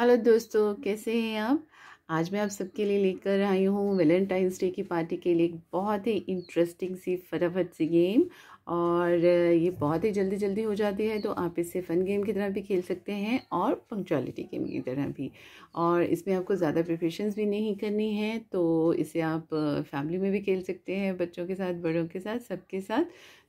Hello दोस्तों कैसे हैं आप आज मैं आप सबके लिए लेकर आई हूँ वेलेंटाइंस डे की पार्टी के लिए एक बहुत ही इंटरेस्टिंग सी फटाफट सी गेम और ये बहुत ही जल्दी जल्दी हो जाती है तो आप इससे फ़न गेम की तरह भी खेल सकते हैं और पंक्चुअलिटी गेम की तरह भी और इसमें आपको ज़्यादा प्रिपरेशन भी नहीं करनी है तो इसे आप फैमिली में भी खेल सकते हैं बच्चों के साथ बड़ों के साथ सबके साथ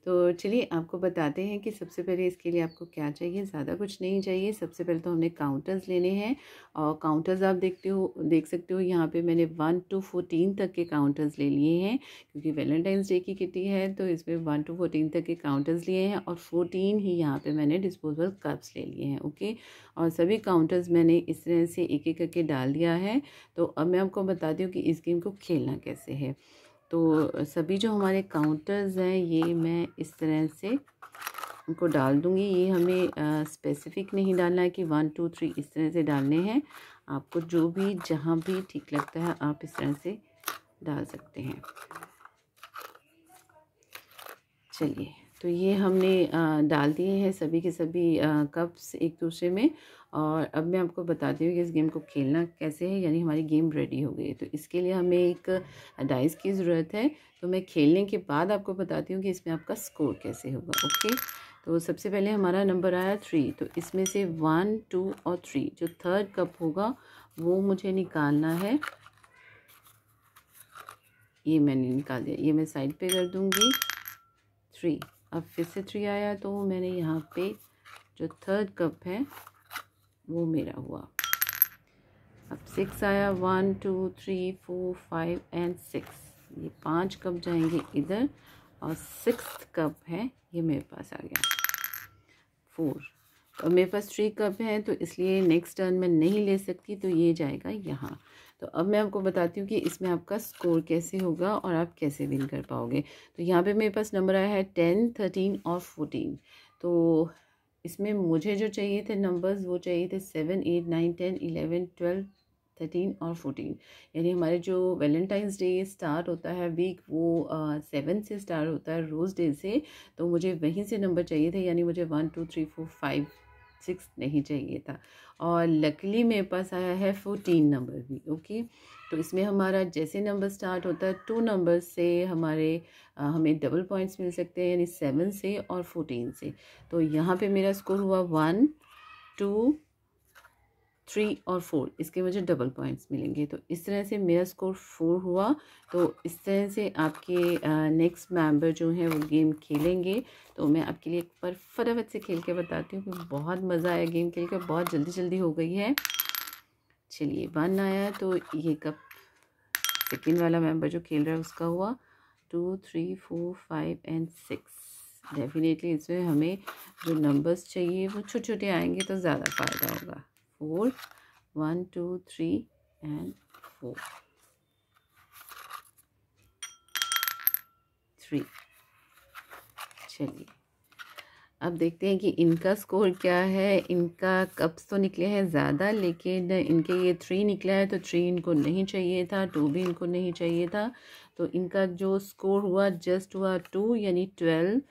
तो चलिए आपको बताते हैं कि सबसे पहले इसके लिए आपको क्या चाहिए ज़्यादा कुछ नहीं चाहिए सबसे पहले तो हमने काउंटर्स लेने हैं और काउंटर्स आप देखते हो देख सकते हो यहाँ पे मैंने वन टू फोर्टीन तक के काउंटर्स ले लिए हैं क्योंकि वैलेंटाइंस डे की किटी है तो इसमें वन टू फोर्टीन टेन तक के काउंटर्स लिए हैं और फोर्टीन ही यहाँ पे मैंने डिस्पोजल कप्स ले लिए हैं ओके और सभी काउंटर्स मैंने इस तरह से एक एक करके डाल दिया है तो अब मैं आपको बताती हूँ कि इस गेम को खेलना कैसे है तो सभी जो हमारे काउंटर्स हैं ये मैं इस तरह से उनको डाल दूँगी ये हमें स्पेसिफिक नहीं डालना है कि वन टू थ्री इस तरह से डालने हैं आपको जो भी जहाँ भी ठीक लगता है आप इस तरह से डाल सकते हैं चलिए तो ये हमने डाल दिए हैं सभी के सभी कप्स एक दूसरे में और अब मैं आपको बताती हूँ कि इस गेम को खेलना कैसे है यानी हमारी गेम रेडी हो गई है तो इसके लिए हमें एक डाइस की ज़रूरत है तो मैं खेलने के बाद आपको बताती हूँ कि इसमें आपका स्कोर कैसे होगा ओके तो सबसे पहले हमारा नंबर आया थ्री तो इसमें से वन टू और थ्री जो थर्ड कप होगा वो मुझे निकालना है ये मैंने निकाल दिया ये मैं साइड पे कर दूँगी थ्री अब फिर से थ्री आया तो मैंने यहाँ पे जो थर्ड कप है वो मेरा हुआ अब सिक्स आया one two three four five and six ये पांच कप जाएंगे इधर और सिक्स कप है ये मेरे पास आ गया फोर और मेरे पास थ्री कप है तो इसलिए नेक्स्ट टर्न में नहीं ले सकती तो ये जाएगा यहाँ तो अब मैं आपको बताती हूँ कि इसमें आपका स्कोर कैसे होगा और आप कैसे विन कर पाओगे तो यहाँ पे मेरे पास नंबर आया है टेन थर्टीन और फोर्टीन तो इसमें मुझे जो चाहिए थे नंबर्स वो चाहिए थे seven eight nine ten eleven twelve thirteen और फोर्टीन यानी हमारे जो वैलेंटाइंस डे स्टार्ट होता है वीक वो सेवन से स्टार्ट होता है रोज़ डे से तो मुझे वहीं से नंबर चाहिए थे यानी मुझे one two three four five six नहीं चाहिए था और लकली मेरे पास आया है फोर्टीन नंबर भी ओके तो इसमें हमारा जैसे नंबर स्टार्ट होता है टू नंबर से हमारे आ, हमें डबल पॉइंट्स मिल सकते हैं यानी सेवन से और फोर्टीन से तो यहाँ पे मेरा स्कोर हुआ वन टू थ्री और फोर इसके मुझे डबल पॉइंट्स मिलेंगे तो इस तरह से मेरा स्कोर फोर हुआ तो इस तरह से आपके नेक्स्ट मेंबर जो हैं वो गेम खेलेंगे तो मैं आपके लिए एक बार फटाफट से खेल के बताती हूँ कि बहुत मज़ा आया गेम खेल के बहुत जल्दी जल्दी हो गई है चलिए वन आया तो ये कप सेकेंड वाला मेम्बर जो खेल रहा है उसका हुआ two three four five and six definitely इसमें हमें जो नंबर्स चाहिए वो छोटे छोटे आएंगे तो ज़्यादा फ़ायदा होगा four. One, two, three, and four. Three चलिए अब देखते हैं कि इनका स्कोर क्या है इनका कप्स तो निकले हैं ज़्यादा लेकिन इनके ये थ्री निकला है तो थ्री इनको नहीं चाहिए था टू भी इनको नहीं चाहिए था तो इनका जो स्कोर हुआ जस्ट हुआ टू यानी ट्वेल्व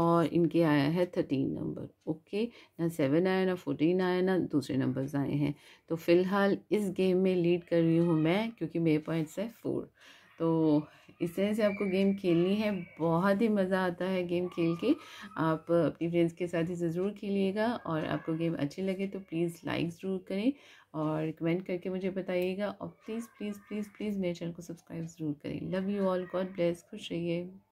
और इनके आया है थर्टीन नंबर ओके ना सेवन आया ना फोर्टीन आया ना दूसरे नंबर्स आए हैं तो फ़िलहाल इस गेम में लीड कर रही हूँ मैं क्योंकि मेरे पॉइंट्स है फोर तो इस तरह से आपको गेम खेलनी है बहुत ही मज़ा आता है गेम खेल के आप अपनी फ्रेंड्स के साथ इसे ज़रूर खेलिएगा और आपको गेम अच्छी लगे तो प्लीज़ लाइक ज़रूर करें और कमेंट करके मुझे बताइएगा और प्लीज़ प्लीज़ प्लीज़ प्लीज़ मेरे चैनल को सब्सक्राइब ज़रूर करें love you all God bless खुश रहिए